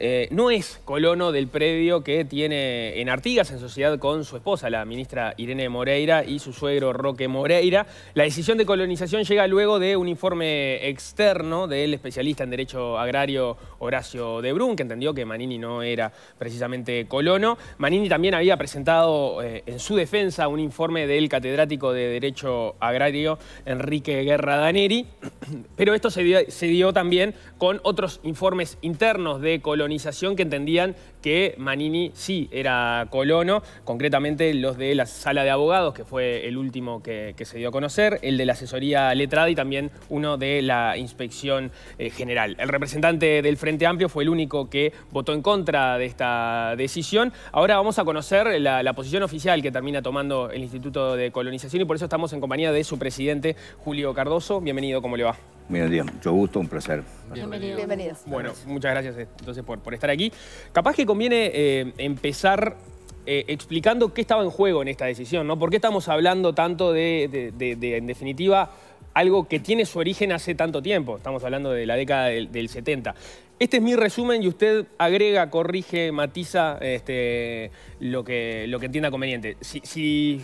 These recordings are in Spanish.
Eh, no es colono del predio que tiene en Artigas, en sociedad con su esposa, la ministra Irene Moreira, y su suegro Roque Moreira. La decisión de colonización llega luego de un informe externo del especialista en Derecho Agrario Horacio de Brun, que entendió que Manini no era precisamente colono. Manini también había presentado eh, en su defensa un informe del catedrático de Derecho Agrario Enrique Guerra Daneri, pero esto se dio, también con otros informes internos de colonización colonización que entendían que Manini sí era colono, concretamente los de la sala de abogados, que fue el último que, se dio a conocer, el de la asesoría letrada y también uno de la inspección eh, general. El representante del Frente Amplio fue el único que votó en contra de esta decisión. Ahora vamos a conocer la posición oficial que termina tomando el Instituto de Colonización y por eso estamos en compañía de su presidente, Julio Cardoso. Bienvenido, ¿cómo le va? Buenos días, mucho gusto, un placer. Bienvenidos. Bueno, muchas gracias eh, entonces por, por estar aquí. Capaz que conviene eh, empezar eh, explicando qué estaba en juego en esta decisión, ¿no? ¿Por qué estamos hablando tanto de, en definitiva, algo que tiene su origen hace tanto tiempo? Estamos hablando de la década del, del 70. Este es mi resumen y usted agrega, corrige, matiza este, lo, que, lo que entienda conveniente. Si, si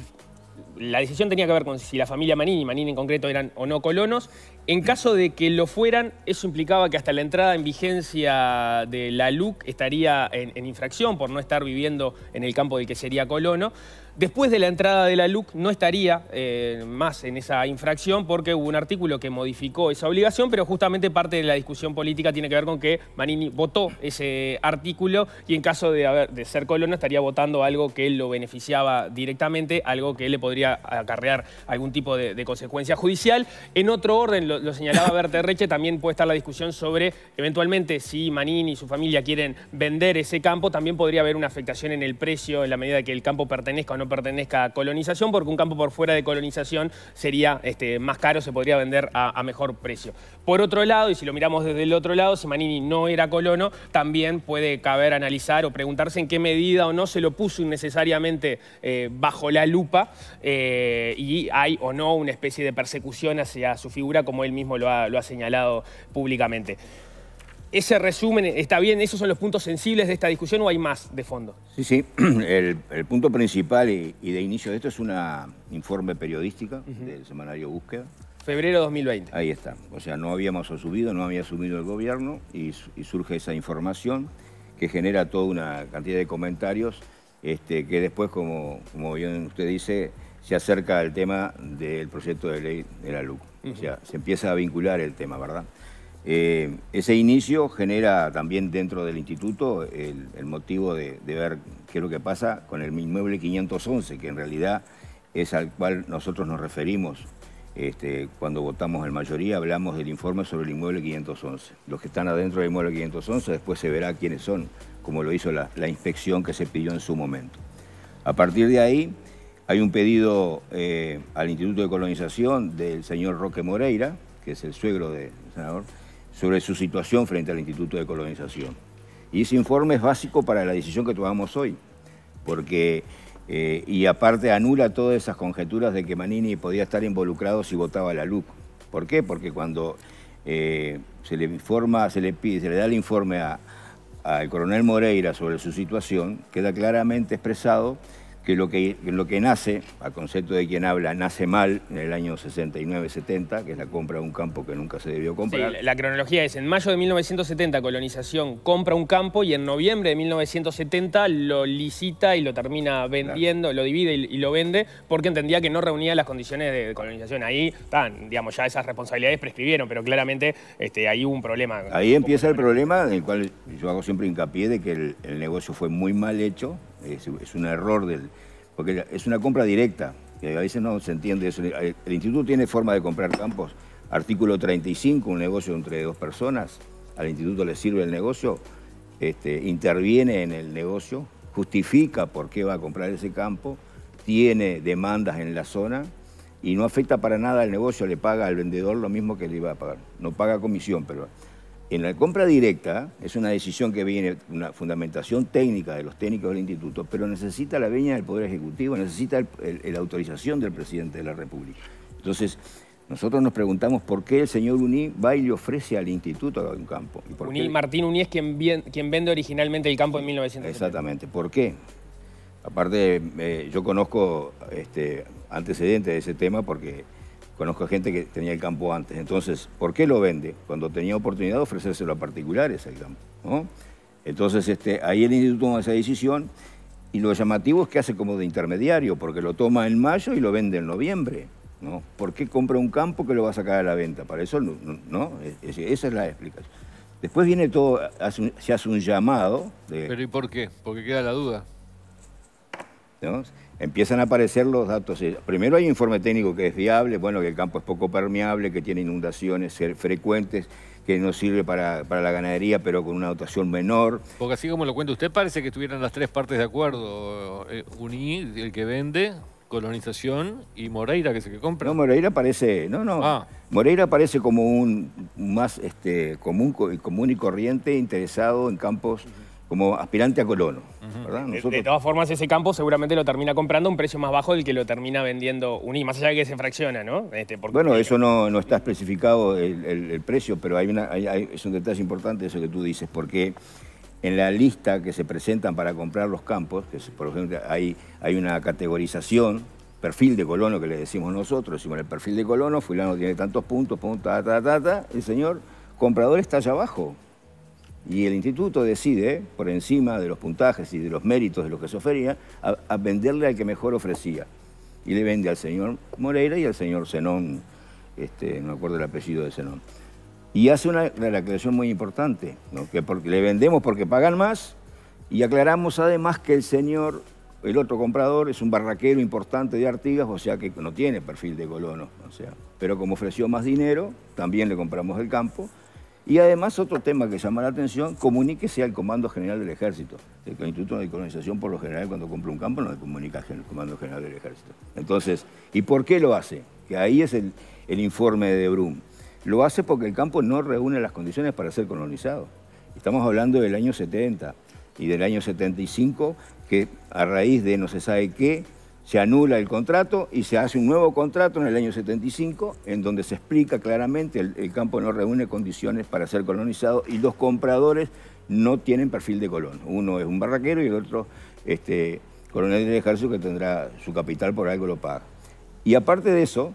la decisión tenía que ver con si la familia Manini, Manini en concreto, eran o no colonos. En caso de que lo fueran, eso implicaba que hasta la entrada en vigencia de la LUC estaría en, en infracción por no estar viviendo en el campo del que sería colono. Después de la entrada de la LUC no estaría eh, más en esa infracción porque hubo un artículo que modificó esa obligación, pero justamente parte de la discusión política tiene que ver con que Manini votó ese artículo y en caso de, ser colono estaría votando algo que él lo beneficiaba directamente, algo que le podría acarrear algún tipo de, consecuencia judicial. En otro orden, lo, señalaba Berta Reche, también puede estar la discusión sobre eventualmente si Manini y su familia quieren vender ese campo, también podría haber una afectación en el precio en la medida que el campo pertenezca a no pertenezca a colonización, porque un campo por fuera de colonización sería este, más caro, se podría vender a, mejor precio. Por otro lado, y si lo miramos desde el otro lado, si Manini no era colono, también puede caber analizar o preguntarse en qué medida o no se lo puso innecesariamente eh, bajo la lupa eh, y hay o no una especie de persecución hacia su figura, como él mismo lo ha señalado públicamente ese resumen está bien, esos son los puntos sensibles de esta discusión o hay más de fondo. Sí, sí, el, punto principal y, de inicio de esto es un informe periodístico del semanario Búsqueda. Febrero 2020. Ahí está, o sea, no habíamos asumido, no había asumido el gobierno y, surge esa información que genera toda una cantidad de comentarios este, que después, como, como bien usted dice, se acerca al tema del proyecto de ley de la LUC. O sea, se empieza a vincular el tema, ¿verdad? Eh, ese inicio genera también dentro del instituto el, motivo de, ver qué es lo que pasa con el inmueble 511, que en realidad es al cual nosotros nos referimos este, cuando votamos en mayoría, hablamos del informe sobre el inmueble 511. Los que están adentro del inmueble 511 después se verá quiénes son, como lo hizo la, inspección que se pidió en su momento. A partir de ahí hay un pedido eh, al Instituto de Colonización del señor Roque Moreira, que es el suegro del senador, sobre su situación frente al Instituto de Colonización. Y ese informe es básico para la decisión que tomamos hoy, porque, eh, y aparte anula todas esas conjeturas de que Manini podía estar involucrado si votaba la LUC. ¿Por qué? Porque cuando eh, se le informa, se le pide, se le da el informe al coronel Moreira sobre su situación, queda claramente expresado que lo que, lo que nace, a concepto de quien habla, nace mal en el año 69-70, que es la compra de un campo que nunca se debió comprar. Sí, la cronología es, en mayo de 1970 colonización compra un campo y en noviembre de 1970 lo licita y lo termina vendiendo, lo divide y, lo vende porque entendía que no reunía las condiciones de colonización. Ahí, están, digamos, ya esas responsabilidades prescribieron, pero claramente este, ahí hubo un problema. Ahí empieza el problema en el cual yo hago siempre hincapié de que el negocio fue muy mal hecho, es, un error del... Porque es una compra directa, que a veces no se entiende eso. El, instituto tiene forma de comprar campos. Artículo 35, un negocio entre dos personas, al instituto le sirve el negocio, este, interviene en el negocio, justifica por qué va a comprar ese campo, tiene demandas en la zona y no afecta para nada al negocio, le paga al vendedor lo mismo que le iba a pagar. No paga comisión, pero en la compra directa es una decisión que viene, una fundamentación técnica de los técnicos del instituto, pero necesita la veña del Poder Ejecutivo, necesita la autorización del presidente de la República. Entonces, nosotros nos preguntamos por qué el señor Uní va y le ofrece al instituto un campo. Martín Uní es quien, vende originalmente el campo en 1970. Exactamente. ¿Por qué? Aparte, eh, yo conozco este, antecedentes de ese tema porque Conozco gente que tenía el campo antes. Entonces, ¿por qué lo vende? Cuando tenía oportunidad de ofrecérselo a particulares el campo. ¿no? Entonces, este, ahí el instituto toma esa decisión y lo llamativo es que hace como de intermediario, porque lo toma en mayo y lo vende en noviembre. ¿no? ¿Por qué compra un campo que lo va a sacar a la venta? Para eso, ¿no? ¿no? esa es la explicación. Después viene todo, se hace un llamado. De... ¿Pero y por qué? Porque queda la duda. Empiezan a aparecer los datos. Eh, primero hay un informe técnico que es viable, bueno, que el campo es poco permeable, que tiene inundaciones frecuentes, que no sirve para, la ganadería, pero con una dotación menor. Porque así como lo cuenta usted, parece que estuvieran las tres partes de acuerdo. Eh, UNI, el que vende, colonización y Moreira que es el que compra. No, Moreira parece, no, no. Ah. Moreira parece como un más este, común, común y corriente interesado en campos como aspirante a colono. de, todas formas, ese campo seguramente lo termina comprando a un precio más bajo del que lo termina vendiendo UNI, más allá de que se fracciona, ¿no? Este, bueno, eso no, está especificado el, precio, pero es un detalle importante eso que tú dices, porque en la lista que se presentan para comprar los campos, que por ejemplo hay, hay una categorización, perfil de colono que le decimos nosotros, decimos el perfil de colono, fulano tiene tantos puntos, ta, ta, ta, ta, el señor comprador está allá abajo. Y el instituto decide, por encima de los puntajes y de los méritos de los que se ofrecía, a, venderle al que mejor ofrecía. Y le vende al señor Moreira y al señor Zenón, este, no me acuerdo el apellido de Zenón. Y hace una declaración muy importante, que porque le vendemos porque pagan más y aclaramos además que el señor, el otro comprador, es un barraquero importante de Artigas, o sea que no tiene perfil de colono. O sea, pero como ofreció más dinero, también le compramos el campo y además otro tema que llama la atención, comuníquese al Comando General del Ejército. El Instituto de Colonización por lo general cuando compra un campo no le comunica al Comando General del Ejército. Entonces, ¿y por qué lo hace? Que ahí es el, el informe de Brum. Lo hace porque el campo no reúne las condiciones para ser colonizado. Estamos hablando del año 70 y del año 75 que a raíz de no se sabe qué se anula el contrato y se hace un nuevo contrato en el año 75, en donde se explica claramente el, campo no reúne condiciones para ser colonizado y los compradores no tienen perfil de colon. Uno es un barraquero y el otro este, coronel del ejército que tendrá su capital por algo lo paga. Y aparte de eso,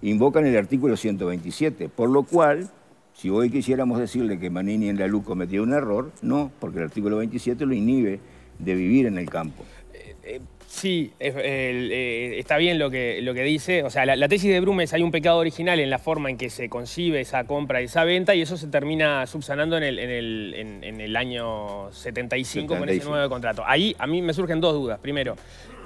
invocan el artículo 127, por lo cual, si hoy quisiéramos decirle que Manini en la luz cometió un error, no, porque el artículo 27 lo inhibe de vivir en el campo. Eh, eh, Sí, eh, está bien lo que, lo que dice. O sea, la, tesis de Brumes hay un pecado original en la forma en que se concibe esa compra y esa venta y eso se termina subsanando en el, en el, año 75, con ese nuevo contrato. Ahí a mí me surgen dos dudas. Primero,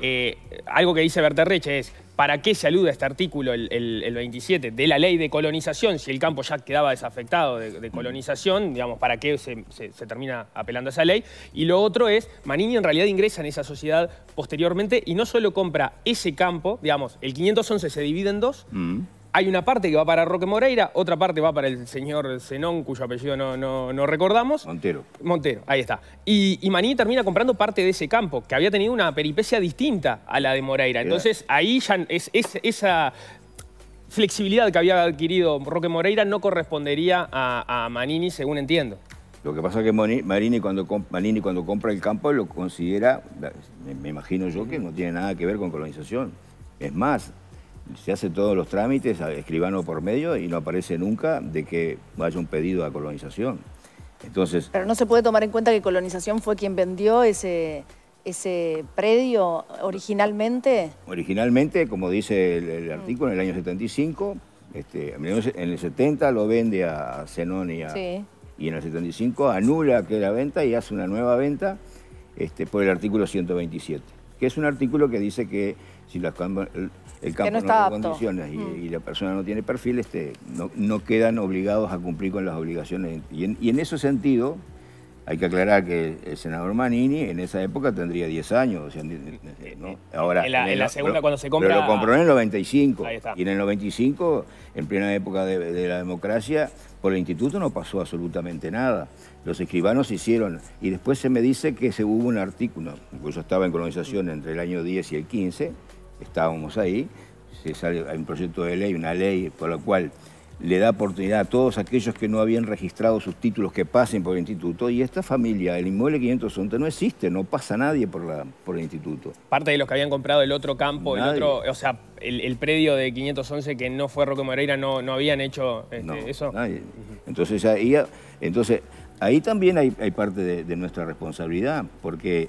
eh, algo que dice Berterreche es ¿Para qué se a este artículo, el, 27, de la ley de colonización? Si el campo ya quedaba desafectado de, colonización, digamos, ¿para qué se, termina apelando a esa ley? Y lo otro es, Manini en realidad ingresa en esa sociedad posteriormente y no solo compra ese campo, digamos, el 511 se divide en dos, mm hay una parte que va para Roque Moreira, otra parte va para el señor Zenón, cuyo apellido no, no, no recordamos. Montero. Montero, ahí está. Y, Manini termina comprando parte de ese campo, que había tenido una peripecia distinta a la de Moreira. Entonces ahí ya es, esa flexibilidad que había adquirido Roque Moreira no correspondería a, Manini, según entiendo. Lo que pasa es que cuando, Manini cuando compra el campo lo considera, me imagino yo, que no tiene nada que ver con colonización. Es más, se hace todos los trámites, escribano por medio, y no aparece nunca de que vaya un pedido a colonización. Entonces, Pero no se puede tomar en cuenta que colonización fue quien vendió ese, ese predio originalmente. Originalmente, como dice el, artículo, en el año 75, este, en el 70 lo vende a Zenón y, y en el 75 anula la venta y hace una nueva venta este, por el artículo 127, que es un artículo que dice que si las, el campo no, está condiciones mm. y, la persona no tiene perfil, este, no, no, quedan obligados a cumplir con las obligaciones. Y en, ese sentido, hay que aclarar que el senador Manini en esa época tendría 10 años. Eh, eh, Ahora, en la, segunda pero, cuando se lo compró en el 95. Y en el 95, en plena época de, la democracia, por el instituto no pasó absolutamente nada. Los escribanos hicieron... Y después se me dice que se hubo un artículo, incluso pues yo estaba en colonización entre el año 10 y el 15, estábamos ahí, se sale, hay un proyecto de ley, una ley por la cual le da oportunidad a todos aquellos que no habían registrado sus títulos que pasen por el instituto. Y esta familia, el inmueble 511, no existe, no pasa nadie por, la, por el instituto. Parte de los que habían comprado el otro campo, el otro, o sea, el, predio de 511 que no fue Roque Moreira, no, no habían hecho este, eso. Entonces, ahí, entonces, ahí también hay, parte de nuestra responsabilidad, porque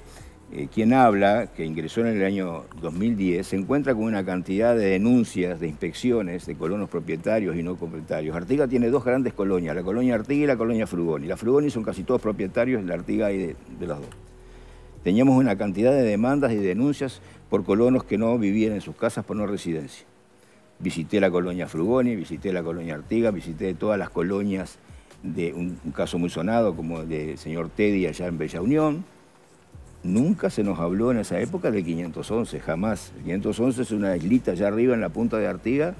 eh, quien habla, que ingresó en el año 2010, se encuentra con una cantidad de denuncias, de inspecciones de colonos propietarios y no propietarios. Artiga tiene dos grandes colonias, la colonia Artiga y la colonia Frugoni. La Frugoni son casi todos propietarios, la Artiga y de, las dos. Teníamos una cantidad de demandas y denuncias por colonos que no vivían en sus casas por no residencia. Visité la colonia Frugoni, visité la colonia Artiga, visité todas las colonias de un, caso muy sonado como de señor Teddy allá en Bella Unión Nunca se nos habló en esa época de 511, jamás. 511 es una islita allá arriba en la punta de Artiga,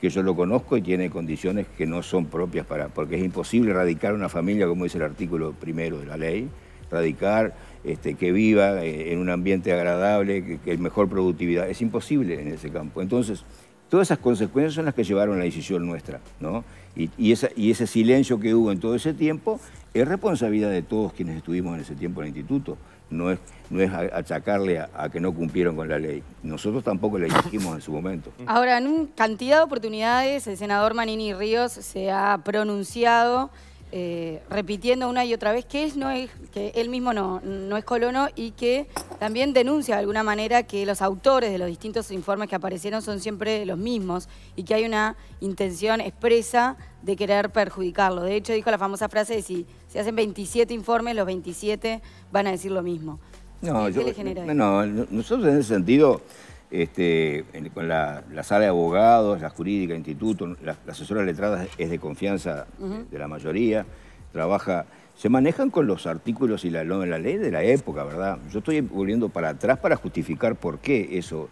que yo lo conozco y tiene condiciones que no son propias para... porque es imposible radicar una familia, como dice el artículo primero de la ley, radicar, este, que viva eh, en un ambiente agradable, que, que mejor productividad. Es imposible en ese campo. Entonces, todas esas consecuencias son las que llevaron a la decisión nuestra, ¿no? Y, y, ese silencio que hubo en todo ese tiempo es responsabilidad de todos quienes estuvimos en ese tiempo en el instituto no es, no es achacarle a, que no cumplieron con la ley. Nosotros tampoco le dijimos en su momento. Ahora, en cantidad de oportunidades, el senador Manini Ríos se ha pronunciado eh, repitiendo una y otra vez que, es, no es, que él mismo no, no es colono y que también denuncia de alguna manera que los autores de los distintos informes que aparecieron son siempre los mismos y que hay una intención expresa de querer perjudicarlo. De hecho, dijo la famosa frase de si se hacen 27 informes, los 27 van a decir lo mismo. No, no, nosotros en ese sentido, este, con la, sala de abogados, la jurídica, instituto, la, asesora letrada es de confianza de la mayoría, trabaja se manejan con los artículos y la, ley de la época, ¿verdad? Yo estoy volviendo para atrás para justificar por qué eso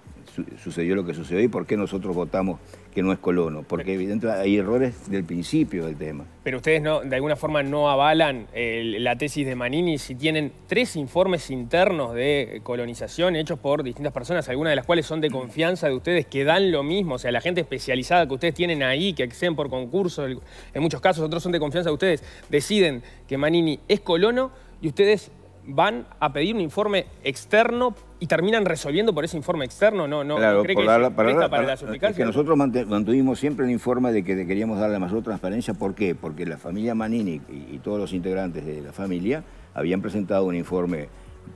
sucedió lo que sucedió y por qué nosotros votamos que no es colono, porque evidentemente hay errores del principio del tema. Pero ustedes no, de alguna forma no avalan la tesis de Manini si tienen tres informes internos de colonización hechos por distintas personas, algunas de las cuales son de confianza de ustedes, que dan lo mismo, o sea, la gente especializada que ustedes tienen ahí, que acceden por concurso, en muchos casos otros son de confianza de ustedes, deciden que Manini es colono y ustedes van a pedir un informe externo y terminan resolviendo por ese informe externo, ¿no? no claro, que para, es que nosotros mantuvimos siempre el informe de que queríamos darle mayor transparencia. ¿Por qué? Porque la familia Manini y, todos los integrantes de la familia habían presentado un informe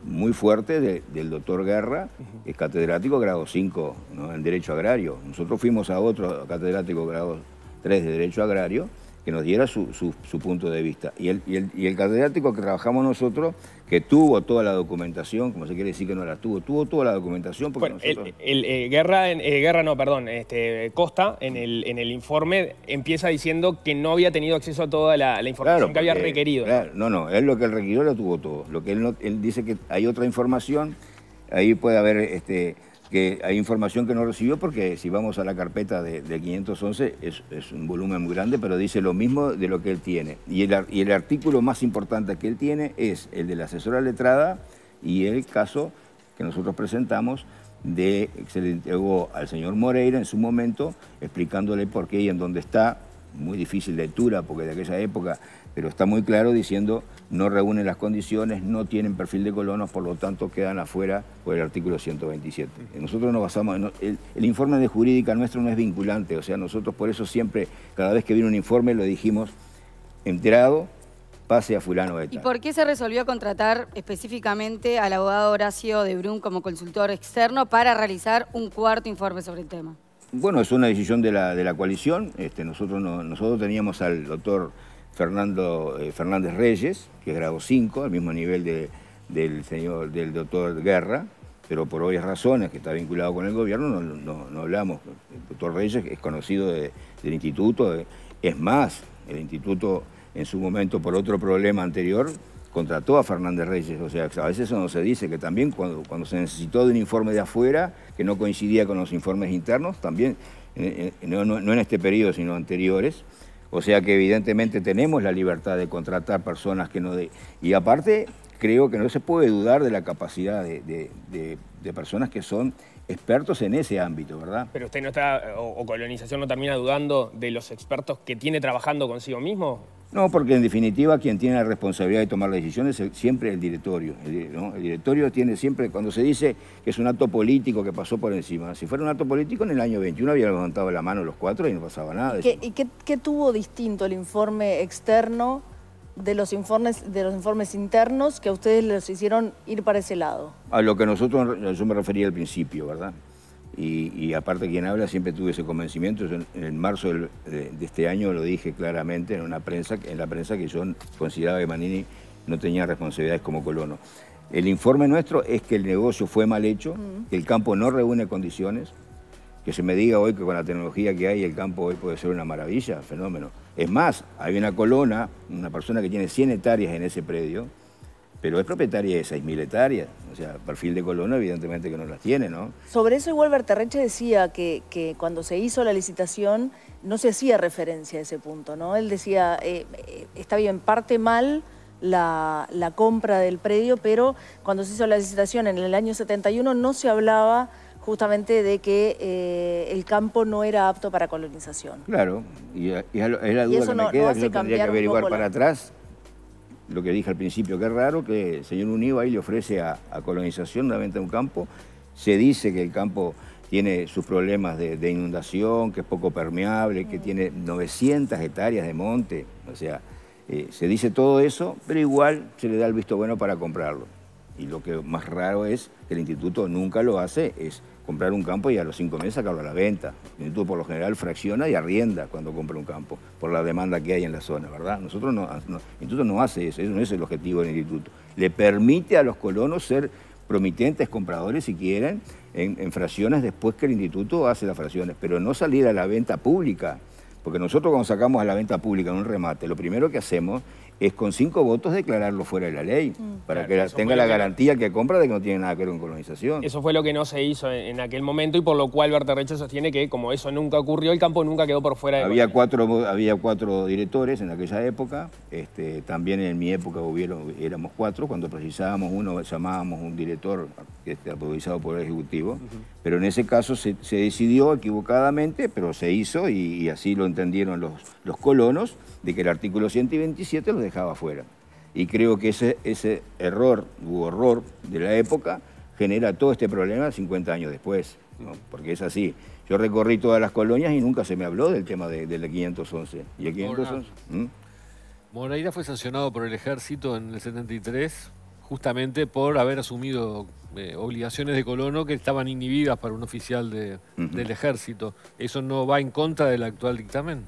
muy fuerte del doctor Guerra, es catedrático grado 5 ¿no? en Derecho Agrario. Nosotros fuimos a otro catedrático grado 3 de Derecho Agrario, que nos diera su, punto de vista. Y el, y, el, y catedrático que trabajamos nosotros, que tuvo toda la documentación, como se quiere decir que no la tuvo, tuvo toda la documentación porque nosotros... El, eh, Guerra, eh, Guerra no, perdón, este, Costa, en el, en el informe, empieza diciendo que no había tenido acceso a toda la, información que había requerido. Claro, ¿no? no, él lo que él requirió lo tuvo todo. Lo que él, dice que hay otra información, ahí puede haber... Este, que hay información que no recibió porque si vamos a la carpeta de, 511 es, un volumen muy grande, pero dice lo mismo de lo que él tiene. Y el, artículo más importante que él tiene es el de la asesora letrada y el caso que nosotros presentamos de se le entregó al señor Moreira en su momento explicándole por qué y en dónde está, muy difícil lectura porque de aquella época, pero está muy claro diciendo no reúnen las condiciones, no tienen perfil de colonos, por lo tanto quedan afuera por el artículo 127. Nosotros nos basamos, en, el, informe de jurídica nuestro no es vinculante, o sea, nosotros por eso siempre, cada vez que viene un informe lo dijimos, enterado, pase a fulano de ¿Y por qué se resolvió contratar específicamente al abogado Horacio de Brun como consultor externo para realizar un cuarto informe sobre el tema? Bueno, es una decisión de la, de la coalición, este, nosotros, nosotros teníamos al doctor... Fernando eh, Fernández Reyes, que es grado 5, al mismo nivel del señor, del doctor Guerra, pero por obvias razones que está vinculado con el gobierno no, hablamos. El doctor Reyes es conocido del instituto, eh, es más, el instituto en su momento por otro problema anterior contrató a Fernández Reyes, o sea, a veces eso no se dice, que también cuando, cuando se necesitó de un informe de afuera, que no coincidía con los informes internos, también, eh, no en este periodo, sino anteriores, o sea que evidentemente tenemos la libertad de contratar personas que no... De... Y aparte, creo que no se puede dudar de la capacidad de, personas que son expertos en ese ámbito, ¿verdad? Pero usted no está, o colonización no termina dudando de los expertos que tiene trabajando consigo mismo. No, porque en definitiva quien tiene la responsabilidad de tomar las decisiones es siempre el directorio. El, directorio tiene siempre, cuando se dice que es un acto político que pasó por encima, si fuera un acto político en el año 21 habían levantado la mano los cuatro y no pasaba nada. ¿Y, qué, tuvo distinto el informe externo de los informes, de los informes internos que a ustedes les hicieron ir para ese lado? A lo que nosotros, yo me refería al principio, ¿verdad? Y, aparte quien habla siempre tuve ese convencimiento. En, marzo de, este año lo dije claramente en una prensa, en la prensa que yo consideraba que Manini no tenía responsabilidades como colono. El informe nuestro es que el negocio fue mal hecho, que mm. el campo no reúne condiciones, que se me diga hoy que con la tecnología que hay el campo hoy puede ser una maravilla, fenómeno. Es más, hay una colona, una persona que tiene 100 hectáreas en ese predio, pero es propietaria de 6.000 hectáreas, o sea, perfil de colono evidentemente que no las tiene, ¿no? Sobre eso igual Berterreche decía que, cuando se hizo la licitación no se hacía referencia a ese punto, ¿no? Él decía, eh, eh, está bien, parte mal la, compra del predio, pero cuando se hizo la licitación en el año 71 no se hablaba justamente de que eh, el campo no era apto para colonización. Claro, y, es la duda que me queda, que tendría que averiguar para atrás lo que dije al principio, que es raro que el señor Univa ahí le ofrece a, colonización la venta de un campo. Se dice que el campo tiene sus problemas de, inundación, que es poco permeable, que tiene 900 hectáreas de monte. O sea, eh, se dice todo eso, pero igual se le da el visto bueno para comprarlo. Y lo que más raro es que el instituto nunca lo hace, es comprar un campo y a los cinco meses sacarlo a la venta. El Instituto por lo general fracciona y arrienda cuando compra un campo, por la demanda que hay en la zona, ¿verdad? Nosotros ah, no, el instituto no hace eso, eso no es el objetivo del instituto. Le permite a los colonos ser promitentes compradores, si quieren, en, en fracciones después que el instituto hace las fracciones, pero no salir a la venta pública. Porque nosotros cuando sacamos a la venta pública en un remate, lo primero que hacemos es con cinco votos declararlo fuera de la ley, mm. para que tenga la garantía que... compra de que no tiene nada que ver con colonización. Eso fue lo que no se hizo en, aquel momento y por lo cual Berterrecho sostiene que como eso nunca ocurrió, el campo nunca quedó por fuera de había cuatro Había cuatro directores en aquella época, este, también en mi época hubieron, éramos cuatro, cuando precisábamos uno llamábamos un director este, por el Ejecutivo, pero en ese caso se, decidió equivocadamente, pero se hizo y, así lo entendieron los, los colonos, de que el artículo 127 dejaba fuera. Y creo que ese, ese error u horror de la época genera todo este problema 50 años después, porque es así. Yo recorrí todas las colonias y nunca se me habló del tema del de 511. ¿Y el 511? ¿Mm? Moreira fue sancionado por el ejército en el 73 justamente por haber asumido eh, obligaciones de colono que estaban inhibidas para un oficial de, del ejército. ¿Eso no va en contra del actual dictamen?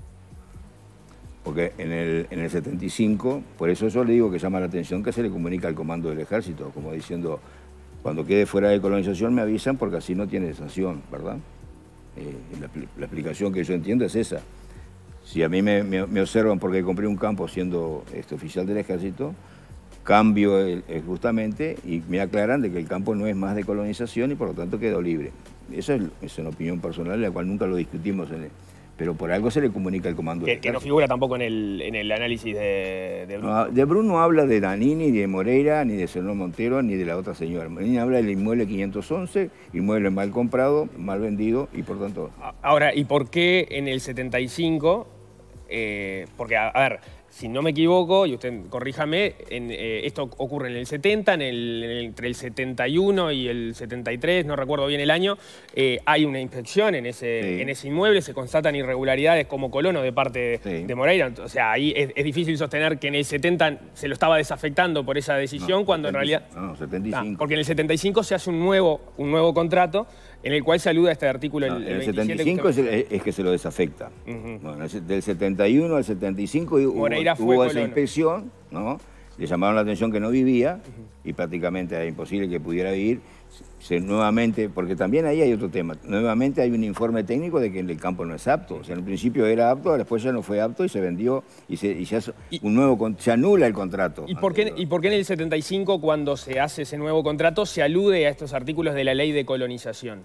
Porque en el, en el 75, por eso yo le digo que llama la atención que se le comunica al comando del ejército, como diciendo, cuando quede fuera de colonización me avisan porque así no tiene sanción, ¿verdad? Eh, la, explicación que yo entiendo es esa. Si a mí me, observan porque compré un campo siendo este, oficial del ejército, cambio justamente y me aclaran de que el campo no es más de colonización y por lo tanto quedó libre. Esa es, es una opinión personal, la cual nunca lo discutimos en, el, pero por algo se le comunica el comando. Que, no figura tampoco en el, en el análisis de, de Bruno. de Bruno habla de Danini, ni de Moreira, ni de Senor Montero, ni de la otra señora. Danini habla del inmueble 511, inmueble mal comprado, mal vendido y por tanto... Ahora, ¿y por qué en el 75? Eh, porque, a ver, si no me equivoco, y usted corríjame, en, eh, esto ocurre en el 70, entre el 71 y el 73, no recuerdo bien el año, eh, hay una inspección en ese, inmueble, se constatan irregularidades como colono de parte de Moreira. O sea, ahí es, difícil sostener que en el 70 se lo estaba desafectando por esa decisión, cuando en realidad... No, 75. Ah, porque en el 75 se hace un nuevo, un nuevo contrato en el cual saluda este artículo el, el 75 es, que se lo desafecta. bueno, del 71 al 75 hubo, hubo esa inspección, ¿no? le llamaron la atención que no vivía y prácticamente era imposible que pudiera vivir. nuevamente, porque también ahí hay otro tema, nuevamente hay un informe técnico de que el campo no es apto. O sea, en un principio era apto, después ya no fue apto y se vendió y se, se anula el contrato. ¿y por, qué, ¿Y por qué en el 75, cuando se hace ese nuevo contrato, se alude a estos artículos de la ley de colonización?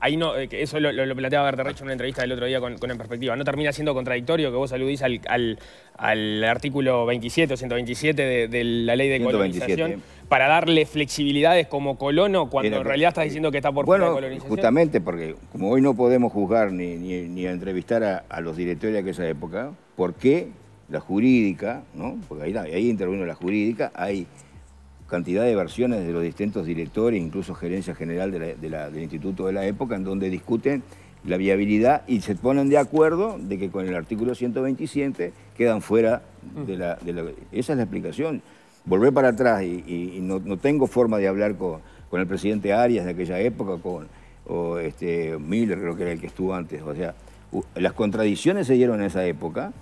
ahí no, eh, eso lo, lo planteaba Berterrecho en una entrevista del otro día con, En Perspectiva, ¿no termina siendo contradictorio que vos aludís al, artículo 27 o 127 de, la ley de colonización para darle flexibilidades como colono cuando en realidad estás diciendo que está por bueno, de colonización? justamente porque como hoy no podemos juzgar ni, entrevistar a, los directores de aquella época, ¿por qué la jurídica, ¿no? porque ahí, ahí intervino la jurídica, hay cantidad de versiones de los distintos directores, incluso gerencia general del instituto de la época, en donde discuten la viabilidad y se ponen de acuerdo de que con el artículo 127 quedan fuera mm. de la... esa es la explicación. Volver para atrás y, no, tengo forma de hablar con, el presidente Arias de aquella época, con o este, Miller creo que era el que estuvo antes. O sea, las contradicciones se dieron en esa época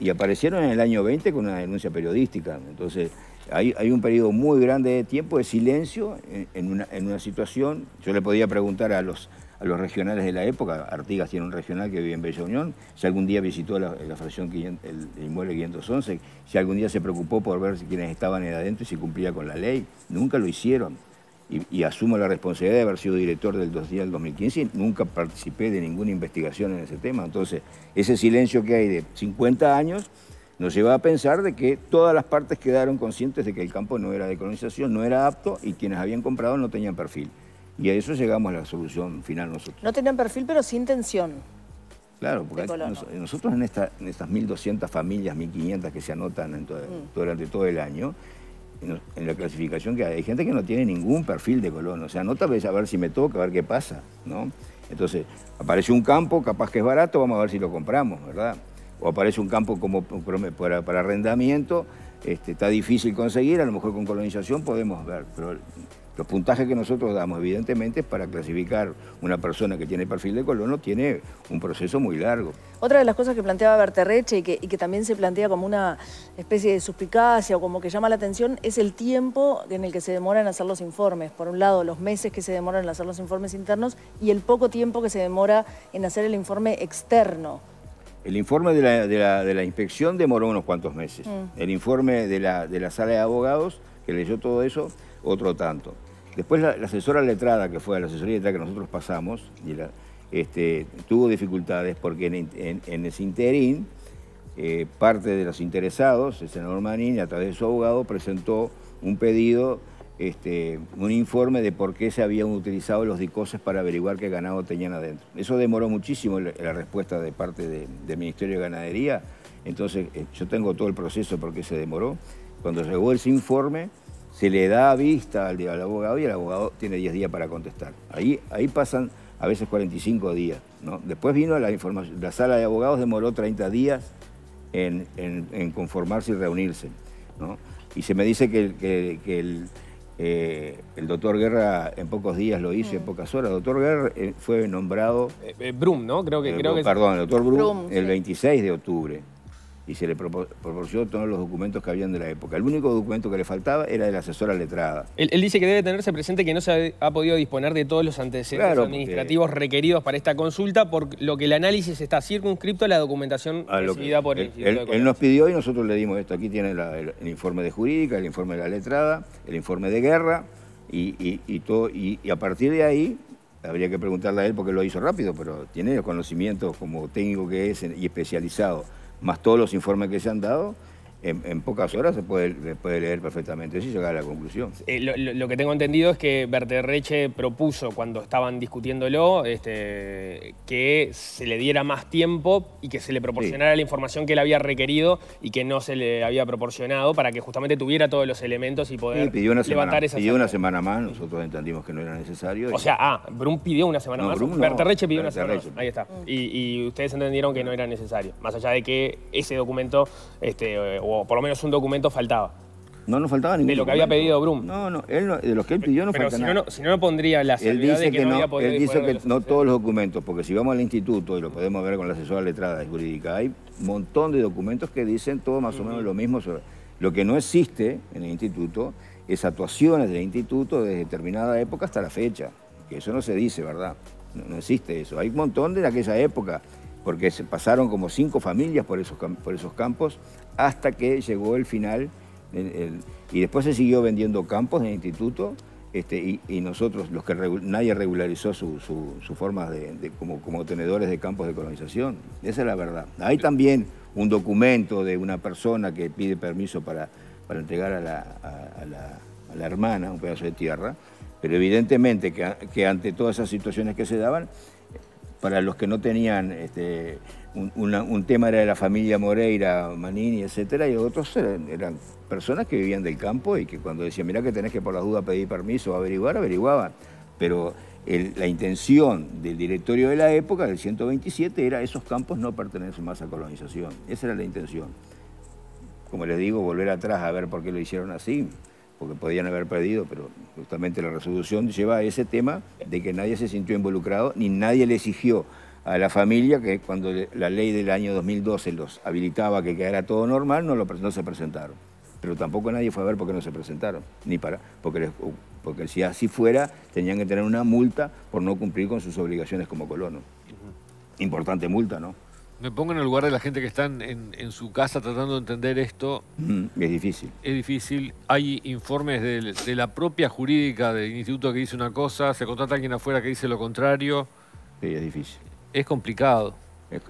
y aparecieron en el año 20 con una denuncia periodística. Entonces hay, un periodo muy grande de tiempo de silencio en, una, situación. Yo le podía preguntar a los regionales de la época. Artigas tiene un regional que vive en Bella Unión. Si algún día visitó la, fracción el, inmueble 511, si algún día se preocupó por ver si quienes estaban en adentro y si cumplía con la ley, nunca lo hicieron. Y, asumo la responsabilidad de haber sido director del 2010 al 2015 y nunca participé de ninguna investigación en ese tema. Entonces, ese silencio que hay de 50 años nos lleva a pensar de que todas las partes quedaron conscientes de que el campo no era de colonización, no era apto y quienes habían comprado no tenían perfil. Y a eso llegamos a la solución final nosotros. No tenían perfil, pero sin intención. Claro, porque nosotros en, estas 1.200 familias, 1.500 que se anotan mm. durante todo el año, en la clasificación que hay, hay gente que no tiene ningún perfil de colono. O sea, anota a ver si me toca, a ver qué pasa, ¿no? Entonces, aparece un campo, capaz que es barato, vamos a ver si lo compramos, ¿verdad? o aparece un campo como para, arrendamiento, este, está difícil conseguir, a lo mejor con colonización podemos ver, pero los puntajes que nosotros damos, evidentemente, para clasificar una persona que tiene perfil de colono, tiene un proceso muy largo. Otra de las cosas que planteaba Berterreche y que, y que también se plantea como una especie de suspicacia o como que llama la atención es el tiempo en el que se demoran en hacer los informes. Por un lado, los meses que se demoran en hacer los informes internos y el poco tiempo que se demora en hacer el informe externo. El informe de la, inspección demoró unos cuantos meses. Mm. El informe de la, de la sala de abogados, que leyó todo eso, otro tanto. Después la, asesora letrada, que fue la asesoría letrada que nosotros pasamos, y este, tuvo dificultades porque en, ese interín, eh, parte de los interesados, el senador Manini, a través de su abogado, presentó un pedido este, un informe de por qué se habían utilizado los dicoses para averiguar qué ganado tenían adentro. Eso demoró muchísimo la respuesta de parte del Ministerio de Ganadería, entonces eh, yo tengo todo el proceso porque se demoró. Cuando llegó ese informe, se le da vista al, al abogado y el abogado tiene 10 días para contestar. Ahí, ahí pasan a veces 45 días. ¿no? Después vino la información, la sala de abogados demoró 30 días en, conformarse y reunirse. ¿no? Y se me dice que el eh, el doctor Guerra en pocos días lo hizo, en mm. pocas horas. El doctor Guerra eh, fue nombrado... Eh, Brum, ¿no? Creo que... perdón, el doctor Brum, el 26 de octubre y se le proporcionó todos los documentos que habían de la época. El único documento que le faltaba era el asesora letrada. Él, dice que debe tenerse presente que no se ha, podido disponer de todos los antecedentes administrativos requeridos para esta consulta, por lo que el análisis está circunscripto a la documentación recibida por él, él, nos pidió y nosotros le dimos esto. Aquí tiene el, informe de jurídica, el informe de la letrada, el informe de guerra y, todo, y, a partir de ahí habría que preguntarle a él porque lo hizo rápido, pero tiene los conocimientos como técnico que es y especializado más todos los informes que se han dado, en, pocas horas se puede, leer perfectamente eso y llegar a la conclusión. Eh, lo, que tengo entendido es que Berterreche propuso, cuando estaban discutiéndolo, este, que se le diera más tiempo y que se le proporcionara la información que él había requerido y que no se le había proporcionado para que justamente tuviera todos los elementos y poder levantar pidió una levantar Pidió una semana más, nosotros entendimos que no era necesario. O sea, ah, Brum pidió una semana más. Berterreche pidió una semana más. Ahí está. Mm. Y, ustedes entendieron que no era necesario, más allá de que ese documento este, eh, o por lo menos un documento faltaba. No nos faltaba ningún De lo que había pedido Brum. No, no, él de los que él pidió no Pero si no, no, si no, no pondría la Él dice que, no, había él dice que no todos los documentos, porque si vamos al instituto y lo podemos ver con la asesora letrada jurídica, hay un montón de documentos que dicen todo más o menos lo mismo. lo que no existe en el instituto es actuaciones del instituto desde determinada época hasta la fecha, que eso no se dice, ¿verdad? No, existe eso. Hay un montón de aquella época, porque se pasaron como cinco familias por esos, por esos campos hasta que llegó el final. y después se siguió vendiendo campos en instituto este, y, nosotros, los que nadie regularizó sus formas como, como, tenedores de campos de colonización. Esa es la verdad. Hay también un documento de una persona que pide permiso para, para entregar a la, hermana un pedazo de tierra, pero evidentemente que, ante todas esas situaciones que se daban, para los que no tenían este, un, tema era de la familia Moreira, Manini, etcétera, y otros eran, personas que vivían del campo y que cuando decían, mirá que tenés que por la dudas pedir permiso, averiguar, averiguaban. Pero la intención del directorio de la época, del 127, era esos campos no pertenecen más a colonización. Esa era la intención. Como les digo, volver atrás a ver por qué lo hicieron así, porque podían haber perdido, pero justamente la resolución lleva a ese tema de que nadie se sintió involucrado ni nadie le exigió a la familia que cuando la ley del año 2012 los habilitaba que quedara todo normal, no, no se presentaron. Pero tampoco nadie fue a ver por qué no se presentaron, ni para, porque, uh, porque si así fuera, tenían que tener una multa por no cumplir con sus obligaciones como colonos. Importante multa, ¿no? Me pongo en el lugar de la gente que están en, su casa tratando de entender esto. es difícil. Es difícil. Hay informes de, de, la propia jurídica del instituto que dice una cosa, se contrata a alguien afuera que dice lo contrario. Sí, es difícil. Es complicado.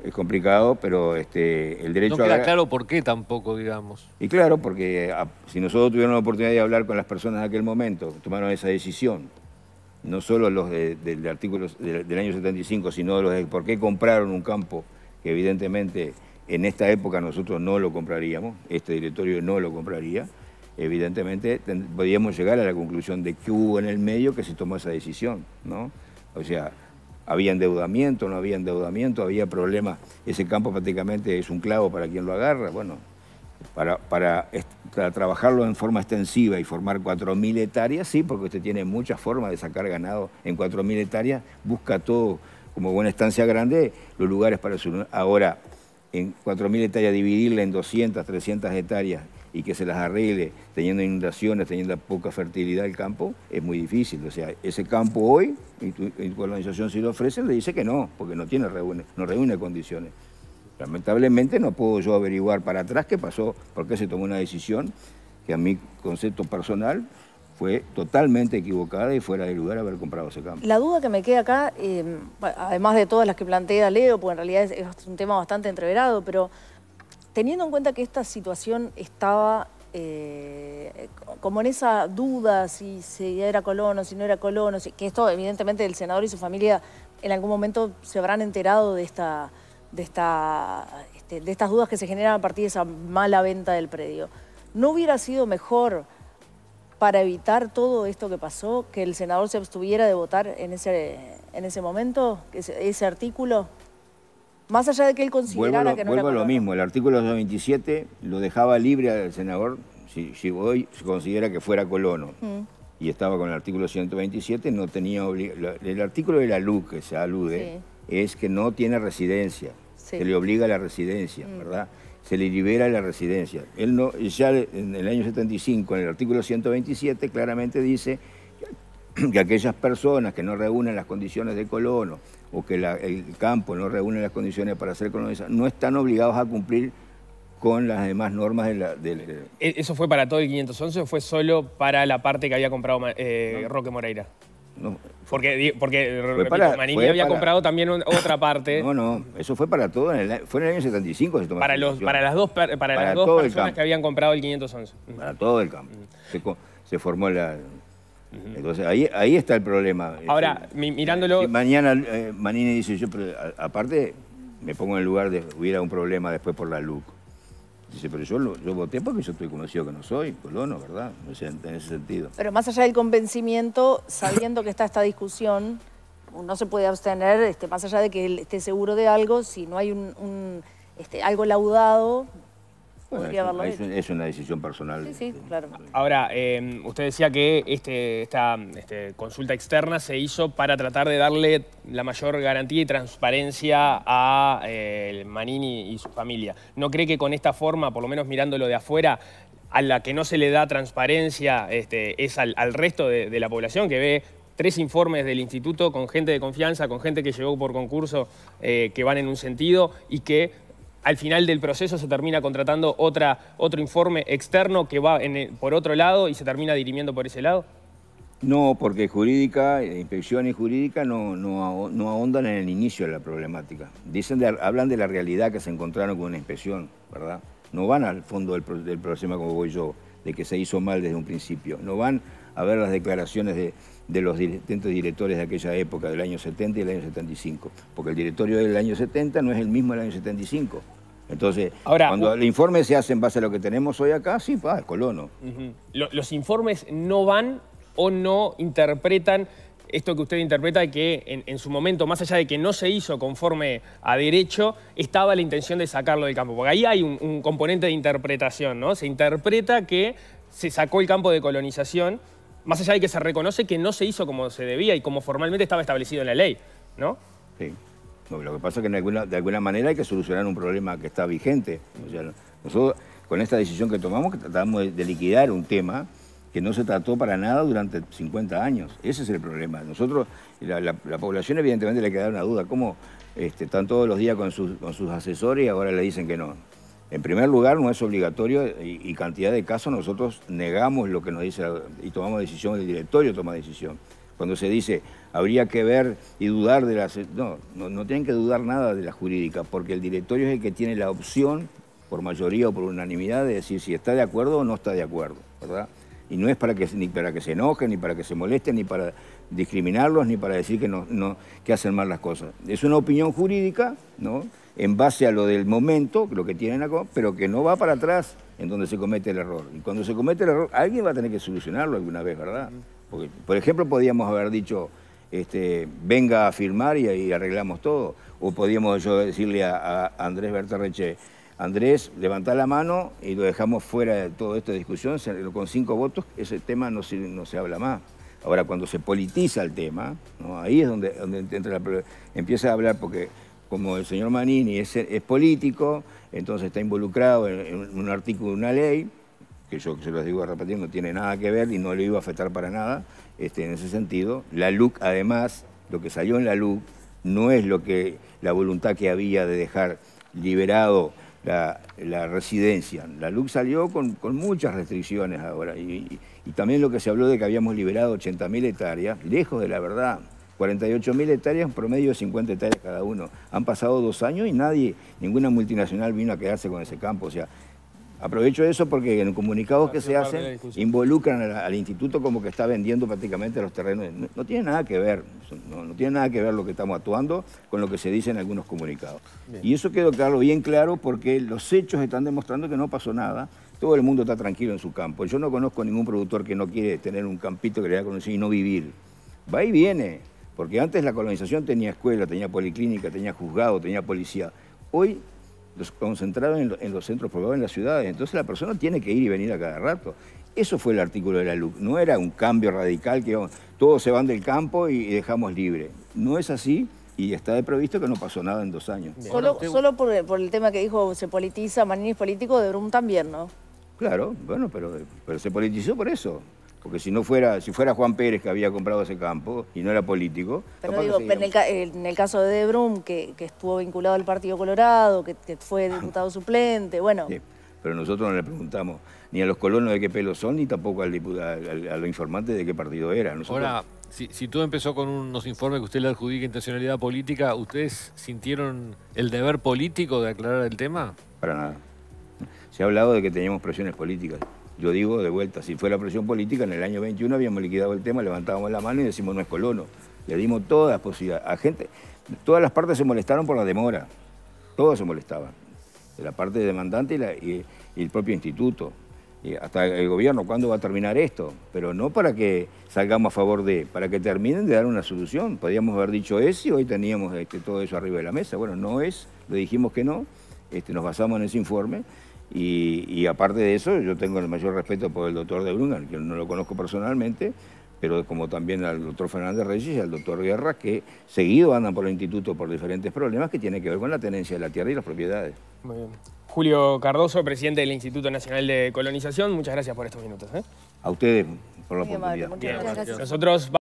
Es, complicado, pero este, el derecho no queda claro por qué tampoco, digamos. Y claro, porque ah, si nosotros tuvieron la oportunidad de hablar con las personas de aquel momento, tomaron esa decisión, no solo los del artículo del año 75, sino los de por qué compraron un campo que evidentemente en esta época nosotros no lo compraríamos, este directorio no lo compraría, evidentemente podríamos llegar a la conclusión de que hubo en el medio que se tomó esa decisión, ¿no? O sea, había endeudamiento, no había endeudamiento, había problemas. Ese campo prácticamente es un clavo para quien lo agarra. Bueno, para, para, trabajarlo en forma extensiva y formar 4.000 hectáreas, sí, porque usted tiene muchas formas de sacar ganado en 4.000 hectáreas, busca todo como buena estancia grande, los lugares para su... Ahora, en 4.000 hectáreas, dividirla en 200, 300 hectáreas y que se las arregle teniendo inundaciones, teniendo poca fertilidad el campo, es muy difícil. O sea, ese campo hoy, y tu, organización si lo ofrece, le dice que no, porque no tiene reúne, no reúne condiciones. Lamentablemente no puedo yo averiguar para atrás qué pasó, por qué se tomó una decisión que a mi concepto personal fue totalmente equivocada y fuera de lugar haber comprado ese campo. La duda que me queda acá, eh, además de todas las que plantea Leo, porque en realidad es un tema bastante entreverado, pero teniendo en cuenta que esta situación estaba eh, como en esa duda si, se era colono, si no era colono, que esto evidentemente el senador y su familia en algún momento se habrán enterado de esta, de este, estas dudas que se generan a partir de esa mala venta del predio. ¿No hubiera sido mejor para evitar todo esto que pasó que el senador se abstuviera de votar en ese, en ese momento, ese artículo? Más allá de que él considerara que no Vuelvo a lo mismo, el artículo 27 lo dejaba libre al senador si, hoy se considera que fuera colono. Mm. Y estaba con el artículo 127, no tenía El artículo de la luz que se alude es que no tiene residencia. Se le obliga a la residencia, mm. ¿verdad? Se le libera la residencia. Él no, ya en el año 75, en el artículo 127, claramente dice que aquellas personas que no reúnen las condiciones de colono, o que el campo no reúne las condiciones para hacer colonizados, no están obligados a cumplir con las demás normas de ¿E-, ¿Eso fue para todo el 511 o fue solo para la parte que había comprado eh, Roque Moreira? Porque, porque eh, había comprado también otra parte. No, no, eso fue para todo, el, fue en el año 75 se tomó para los, Para las dos, para, las dos personas que habían comprado el 511. Para todo el campo. Mm. Se, se formó la, entonces ahí, ahí está el problema. Ahora, este, mirándolo... Eh, mañana eh, Manini dice, yo aparte me pongo en el lugar de hubiera un problema después por la LUC. Dice, pero yo, yo voté porque yo estoy conocido que no soy colono, ¿verdad? en ese sentido. Pero más allá del convencimiento, sabiendo que está esta discusión, uno se puede abstener, este, más allá de que él esté seguro de algo, si no hay un, este, algo laudado es, una decisión personal. Sí, claro. Ahora, em, usted decía que este, esta este, consulta externa se hizo para tratar de darle la mayor garantía y transparencia a eh, Manini y su familia. ¿No cree que con esta forma, por lo menos mirándolo de afuera, a la que no se le da transparencia este, es al, resto de, la población que ve tres informes del instituto con gente de confianza, con gente que llegó por concurso, eh, que van en un sentido y que al final del proceso se termina contratando otra, otro informe externo que va en por otro lado y se termina dirimiendo por ese lado? No, porque jurídica, eh, inspección y jurídica no, no, ahondan en el inicio de la problemática. Dicen hablan de la realidad que se encontraron con una inspección, ¿verdad? No van al fondo del, problema como voy yo, de que se hizo mal desde un principio. No van a ver las declaraciones de, de los distintos directores de aquella época, del año 70 y del año 75. Porque el directorio del año 70 no es el mismo del año 75. Entonces, cuando el informe se hace en base a lo que tenemos hoy acá, sí, va, es colono. los informes no van o no interpretan esto que usted interpreta que en, su momento, más allá de que no se hizo conforme a derecho, estaba la intención de sacarlo del campo. Porque ahí hay un componente de interpretación, ¿no? Se interpreta que se sacó el campo de colonización, más allá de que se reconoce que no se hizo como se debía y como formalmente estaba establecido en la ley, ¿no? Sí lo que pasa es que de alguna, manera hay que solucionar un problema que está vigente. nosotros con esta decisión que tomamos tratamos de, liquidar un tema que no se trató para nada durante 50 años. Ese es el problema. Nosotros, la, población evidentemente le queda una duda. ¿Cómo este, están todos los días con sus, asesores y ahora le dicen que no? En primer lugar, no es obligatorio y, y, cantidad de casos nosotros negamos lo que nos dice y tomamos decisión, el directorio toma decisión. Cuando se dice, habría que ver y dudar de las... No, no, tienen que dudar nada de la jurídica, porque el directorio es el que tiene la opción, por mayoría o por unanimidad, de decir si está de acuerdo o no está de acuerdo, ¿verdad? Y no es para que, ni para que se enojen, ni para que se molesten, ni para discriminarlos, ni para decir que, no, no, que hacen mal las cosas. Es una opinión jurídica, ¿no? En base a lo del momento, lo que tienen acá, pero que no va para atrás en donde se comete el error. Y cuando se comete el error, alguien va a tener que solucionarlo alguna vez, ¿verdad? Porque, por ejemplo, podríamos haber dicho, este, venga a firmar y, ahí arreglamos todo. O podríamos yo decirle a, Andrés Andrés Reche Andrés, levanta la mano y lo dejamos fuera de toda esta discusión, con cinco votos ese tema no se, no se habla más. Ahora, cuando se politiza el tema, ahí es donde, empieza a hablar, porque como el señor Manini es, político, entonces está involucrado en, en un artículo de una ley, que yo se los digo repetir, no tiene nada que ver y no le iba a afectar para nada este, en ese sentido. La LUC, además, lo que salió en la LUC no es lo que la voluntad que había de dejar liberado la, residencia. La LUC salió con, muchas restricciones ahora y, también lo que se habló de que habíamos liberado 80.000 hectáreas, lejos de la verdad. 48.000 hectáreas, un promedio de 50 hectáreas cada uno. Han pasado dos años y nadie, ninguna multinacional vino a quedarse con ese campo. O sea, Aprovecho eso porque en los comunicados que se hacen involucran al, instituto como que está vendiendo prácticamente los terrenos. No, tiene nada que ver, no, tiene nada que ver lo que estamos actuando con lo que se dice en algunos comunicados. Y eso quedó claro, bien claro, porque los hechos están demostrando que no pasó nada. Todo el mundo está tranquilo en su campo. Yo no conozco ningún productor que no quiere tener un campito que le da conocer y no vivir. Va y viene, porque antes la colonización tenía escuela, tenía policlínica, tenía juzgado, tenía policía. Hoy entonces concentraron en, los centros poblados en las ciudades. Entonces la persona tiene que ir y venir a cada rato. Eso fue el artículo de la LUC. No era un cambio radical que todos se van del campo y dejamos libre. No es así y está de previsto que no pasó nada en dos años. Solo, por, el tema que dijo, se politiza, Manini es político, de Brum también, ¿no? Claro, bueno, pero, pero se politizó por eso. Porque si no fuera, si fuera Juan Pérez que había comprado ese campo y no era político... Pero digo, en el, eh, en, el, caso de Debrum que, estuvo vinculado al Partido Colorado, que, fue diputado suplente, bueno... pero nosotros no le preguntamos ni a los colonos de qué pelo son, ni tampoco al diputado, a los informantes de qué partido era. Ahora, si, tú empezó con unos informes que usted le adjudica intencionalidad política, ¿ustedes sintieron el deber político de aclarar el tema? Para nada. Se ha hablado de que teníamos presiones políticas. Yo digo de vuelta, si fue la presión política, en el año 21 habíamos liquidado el tema, levantábamos la mano y decimos no es colono. Le dimos todas las posibilidades. A gente, todas las partes se molestaron por la demora. Todos se molestaban. De la parte demandante y, la, el propio instituto. Y hasta el gobierno, ¿cuándo va a terminar esto? Pero no para que salgamos a favor de, para que terminen de dar una solución. Podríamos haber dicho eso y hoy teníamos este, todo eso arriba de la mesa. Bueno, no es, le dijimos que no, este, nos basamos en ese informe. Y, aparte de eso, yo tengo el mayor respeto por el doctor de Brunner, que no lo conozco personalmente, pero como también al doctor Fernández Reyes y al doctor Guerra, que seguido andan por el instituto por diferentes problemas que tienen que ver con la tenencia de la tierra y las propiedades. Muy bien. Julio Cardoso, presidente del Instituto Nacional de Colonización, muchas gracias por estos minutos. ¿eh? A ustedes por la oportunidad. Nosotros